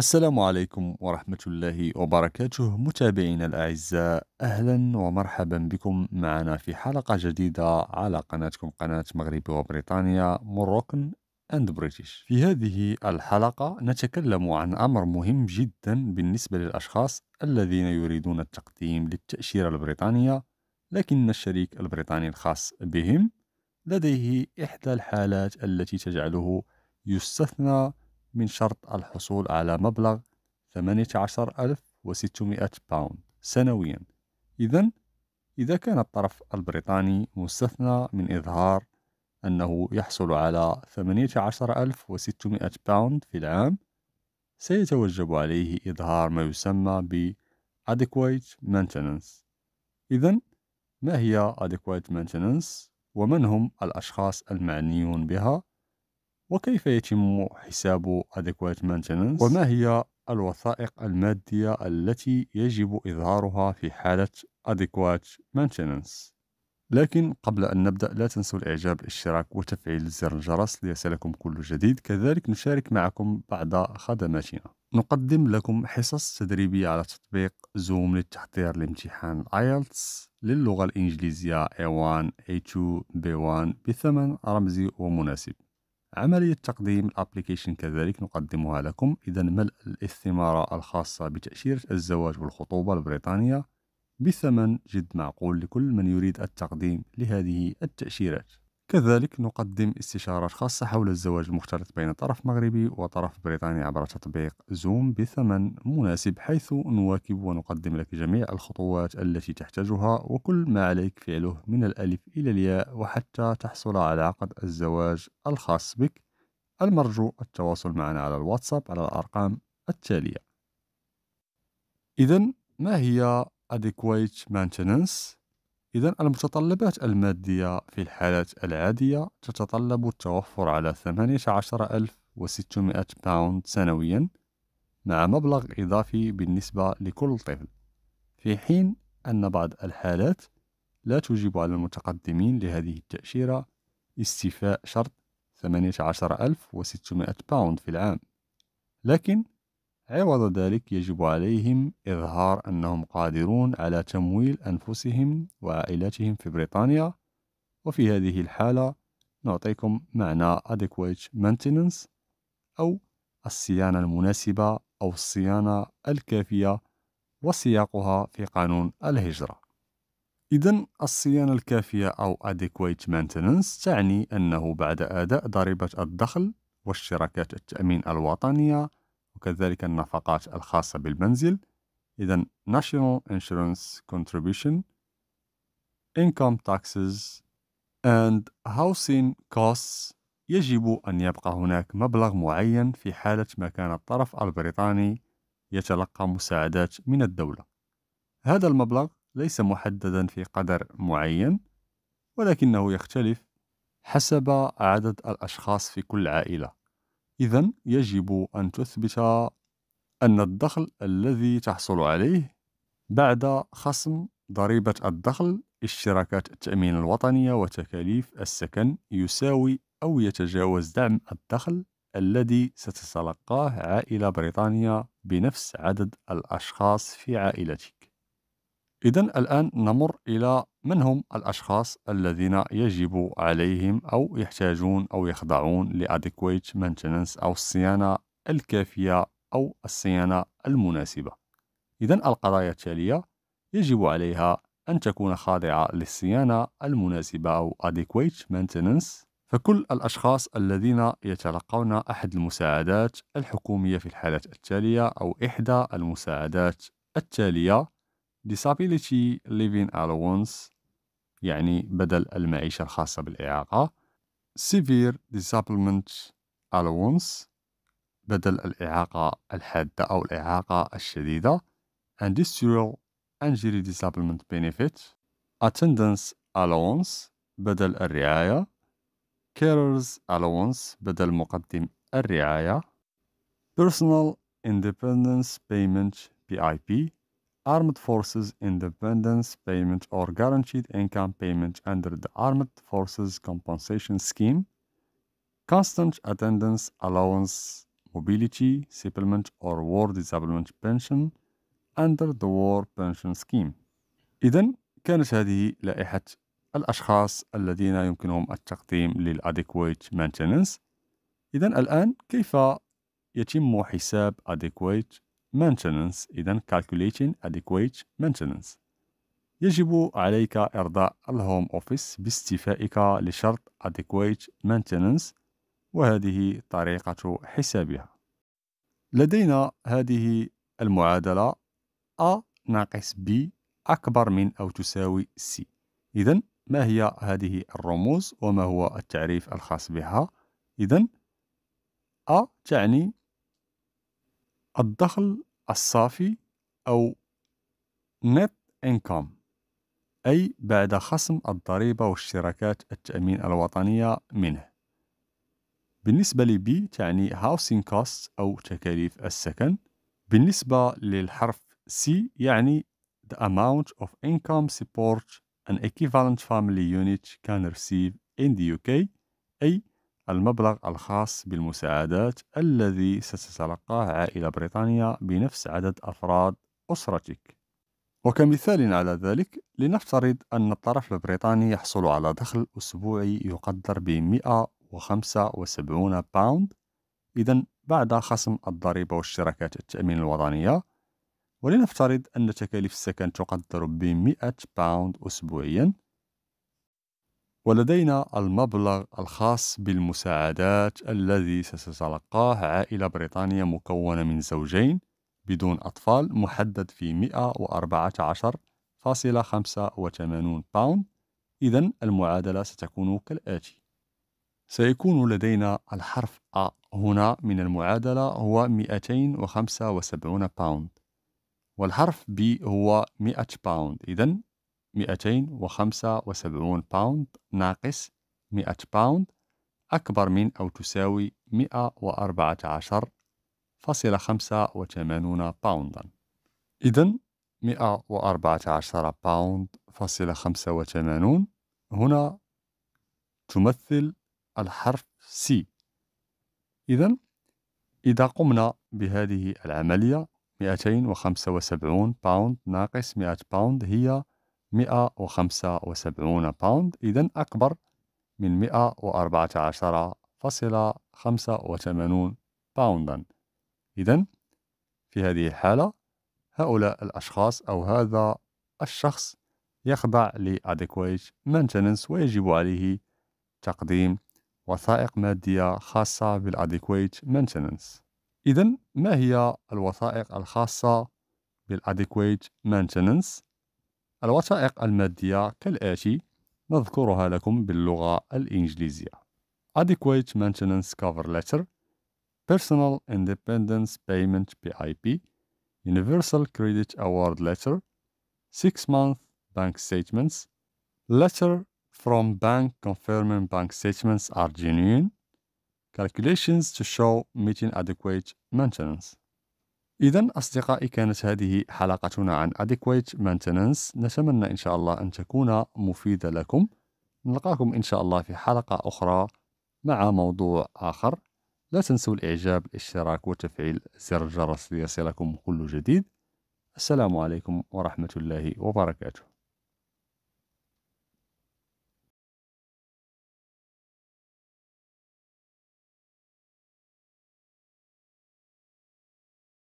السلام عليكم ورحمة الله وبركاته متابعينا الأعزاء أهلا ومرحبا بكم معنا في حلقة جديدة على قناتكم قناة مغربي وبريطانيا مروكن أند بريتش في هذه الحلقة نتكلم عن أمر مهم جدا بالنسبة للأشخاص الذين يريدون التقديم للتأشيرة البريطانية لكن الشريك البريطاني الخاص بهم لديه إحدى الحالات التي تجعله يستثنى من شرط الحصول على مبلغ 18600 باوند سنويا إذا إذا كان الطرف البريطاني مستثنى من إظهار أنه يحصل على 18600 باوند في العام سيتوجب عليه إظهار ما يسمى ب adequate maintenance إذا ما هي adequate maintenance ومن هم الأشخاص المعنيون بها وكيف يتم حساب adequate maintenance وما هي الوثائق المادية التي يجب إظهارها في حالة adequate maintenance لكن قبل أن نبدأ لا تنسوا الإعجاب الاشتراك وتفعيل زر الجرس ليصلكم كل جديد كذلك نشارك معكم بعض خدماتنا نقدم لكم حصص تدريبية على تطبيق زوم للتحضير لامتحان IELTS للغة الإنجليزية A1 A2 B1 بثمن رمزي ومناسب عملية تقديم الابليكيشن كذلك نقدمها لكم إذا ملء الاستمارة الخاصة بتأشيرة الزواج والخطوبة البريطانية بثمن جد معقول لكل من يريد التقديم لهذه التأشيرات كذلك نقدم استشارات خاصة حول الزواج المختلط بين طرف مغربي وطرف بريطاني عبر تطبيق زوم بثمن مناسب حيث نواكب ونقدم لك جميع الخطوات التي تحتاجها وكل ما عليك فعله من الألف إلى الياء وحتى تحصل على عقد الزواج الخاص بك المرجو التواصل معنا على الواتساب على الأرقام التالية إذا ما هي adequate maintenance إذا المتطلبات المادية في الحالات العادية تتطلب التوفر على 18600 باوند سنويا مع مبلغ إضافي بالنسبة لكل طفل في حين أن بعض الحالات لا تجب على المتقدمين لهذه التأشيرة استيفاء شرط 18600 باوند في العام لكن عوض ذلك يجب عليهم إظهار أنهم قادرون على تمويل أنفسهم وعائلاتهم في بريطانيا وفي هذه الحالة نعطيكم معنى adequate maintenance أو الصيانة المناسبة أو الصيانة الكافية وسياقها في قانون الهجرة إذا الصيانة الكافية أو adequate maintenance تعني أنه بعد أداء ضريبة الدخل والشركات التأمين الوطنية وكذلك النفقات الخاصة بالمنزل إذا National Insurance Contribution Income Taxes and Housing Costs يجب أن يبقى هناك مبلغ معين في حالة ما كان الطرف البريطاني يتلقى مساعدات من الدولة هذا المبلغ ليس محددا في قدر معين ولكنه يختلف حسب عدد الأشخاص في كل عائلة إذا يجب أن تثبت أن الدخل الذي تحصل عليه بعد خصم ضريبة الدخل اشتراكات التأمين الوطنية وتكاليف السكن يساوي أو يتجاوز دعم الدخل الذي ستتلقاه عائلة بريطانية بنفس عدد الأشخاص في عائلتي إذا الآن نمر إلى من هم الأشخاص الذين يجب عليهم أو يحتاجون أو يخضعون لأدكويت مانتننس أو الصيانة الكافية أو الصيانة المناسبة إذا القضايا التالية يجب عليها أن تكون خاضعة للصيانة المناسبة أو أديكويت مانتننس فكل الأشخاص الذين يتلقون أحد المساعدات الحكومية في الحالات التالية أو إحدى المساعدات التالية disability living allowance يعني بدل المعيشة الخاصة بالإعاقة severe disablement allowance بدل الإعاقة الحادة أو الإعاقة الشديدة industrial injury disablement benefit attendance allowance بدل الرعاية carers allowance بدل مقدم الرعاية personal independence payment PIP Armed Forces Independence Payment or Guaranteed Income Payment under the Armed Forces Compensation Scheme, Constant Attendance Allowance, Mobility, Supplement or War Disablement Pension under the War Pension Scheme. إذا كانت هذه لائحة الأشخاص الذين يمكنهم التقديم للأديكويت maintenance. إذا الآن كيف يتم حساب adequate maintenance إذا calculating adequate maintenance يجب عليك إرضاء الهوم أوفيس باستيفائك لشرط adequate maintenance وهذه طريقة حسابها لدينا هذه المعادلة A ناقص B أكبر من أو تساوي C إذا ما هي هذه الرموز وما هو التعريف الخاص بها إذا A تعني الدخل الصافي أو net income أي بعد خصم الضريبة واشتراكات التأمين الوطنية منه بالنسبة لبي تعني housing costs أو تكاليف السكن بالنسبة للحرف C يعني the amount of income support an equivalent family unit can receive in the UK أي المبلغ الخاص بالمساعدات الذي ستتلقاه عائلة بريطانية بنفس عدد أفراد أسرتك. وكمثال على ذلك لنفترض أن الطرف البريطاني يحصل على دخل أسبوعي يقدر ب 175 باوند إذا بعد خصم الضريبة والشركات التأمين الوطنية ولنفترض أن تكاليف السكن تقدر ب 100 باوند أسبوعيا ولدينا المبلغ الخاص بالمساعدات الذي ستتلقاه عائلة بريطانية مكونة من زوجين بدون أطفال محدد في 114.85 باوند إذا المعادلة ستكون كالآتي سيكون لدينا الحرف أ هنا من المعادلة هو 275 باوند والحرف B هو 100 باوند إذا 275 باوند ناقص 100 باوند أكبر من أو تساوي 114.85 باوندا إذن 114 باوند فاصلة 85 هنا تمثل الحرف C إذا إذا قمنا بهذه العملية 275 باوند ناقص 100 باوند هي 175 باوند إذا أكبر من 114.85 باوندا إذا في هذه الحالة هؤلاء الأشخاص أو هذا الشخص يخضع لadequate maintenance ويجب عليه تقديم وثائق مادية خاصة بالadequate maintenance إذا ما هي الوثائق الخاصة بالadequate maintenance؟ الوثائق المادية كالآتي نذكرها لكم باللغة الإنجليزية Adequate Maintenance Cover Letter Personal Independence Payment PIP Universal Credit Award Letter Six Month Bank Statements Letter from Bank confirming bank statements are genuine Calculations to show meeting adequate maintenance إذا أصدقائي كانت هذه حلقتنا عن أديكويت مانتننس نتمنى إن شاء الله أن تكون مفيدة لكم نلقاكم إن شاء الله في حلقة أخرى مع موضوع آخر لا تنسوا الإعجاب الاشتراك وتفعيل زر الجرس ليصلكم كل جديد السلام عليكم ورحمة الله وبركاته